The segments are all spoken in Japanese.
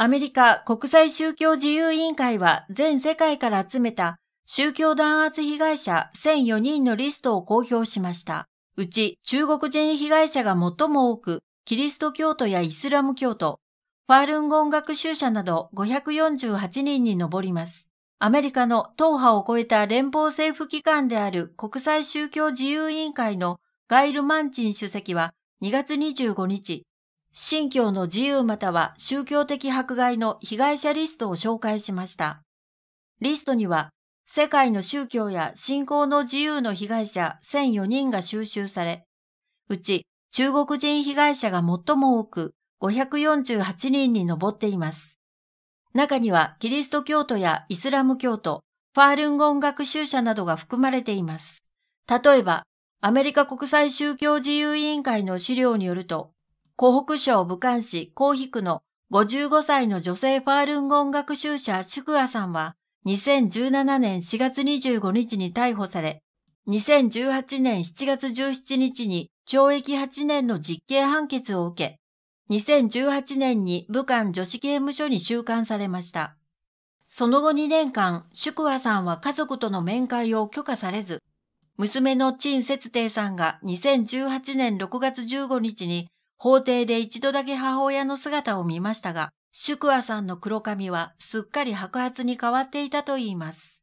アメリカ国際宗教自由委員会は全世界から集めた宗教弾圧被害者1004人のリストを公表しました。うち中国人被害者が最も多く、キリスト教徒やイスラム教徒、ファールンゴン学習者など548人に上ります。アメリカの党派を超えた連邦政府機関である国際宗教自由委員会のガイル・マンチン主席は2月25日、信教の自由または宗教的迫害の被害者リストを紹介しました。リストには、世界の宗教や信仰の自由の被害者1004人が収集され、うち中国人被害者が最も多く548人に上っています。中にはキリスト教徒やイスラム教徒、ファールンゴン学習者などが含まれています。例えば、アメリカ国際宗教自由委員会の資料によると、湖北省武漢市江比区の55歳の女性ファールンゴン学習者シュクアさんは2017年4月25日に逮捕され、2018年7月17日に懲役8年の実刑判決を受け、2018年に武漢女子刑務所に収監されました。その後2年間、シュクさんは家族との面会を許可されず、娘の陳節亭さんが2018年6月15日に法廷で一度だけ母親の姿を見ましたが、宿和さんの黒髪はすっかり白髪に変わっていたといいます。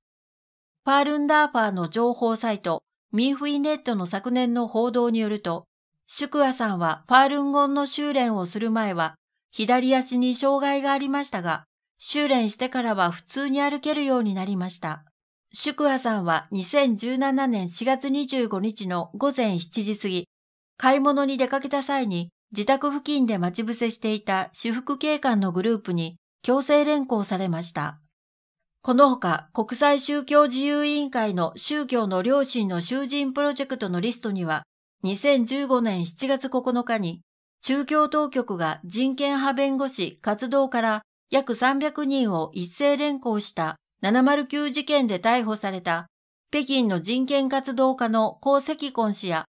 パールンダーファーの情報サイト、ミーフィネットの昨年の報道によると、宿和さんはパールンゴンの修練をする前は、左足に障害がありましたが、修練してからは普通に歩けるようになりました。宿和さんは2017年4月25日の午前7時過ぎ、買い物に出かけた際に自宅付近で待ち伏せしていた私服警官のグループに強制連行されました。このほか国際宗教自由委員会の宗教の良心の囚人プロジェクトのリストには2015年7月9日に中共当局が人権派弁護士活動から約300人を一斉連行した709事件で逮捕された北京の人権活動家の江石根氏や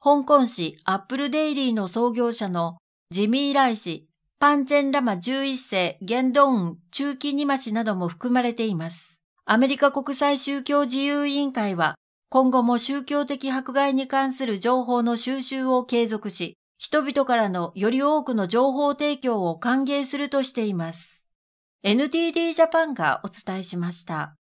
香港市アップルデイリーの創業者のジミー・ライ氏、パンチェン・ラマ11世、ゲンドーン、中期ニマ氏なども含まれています。アメリカ国際宗教自由委員会は、今後も宗教的迫害に関する情報の収集を継続し、人々からのより多くの情報提供を歓迎するとしています。NTD ジャパンがお伝えしました。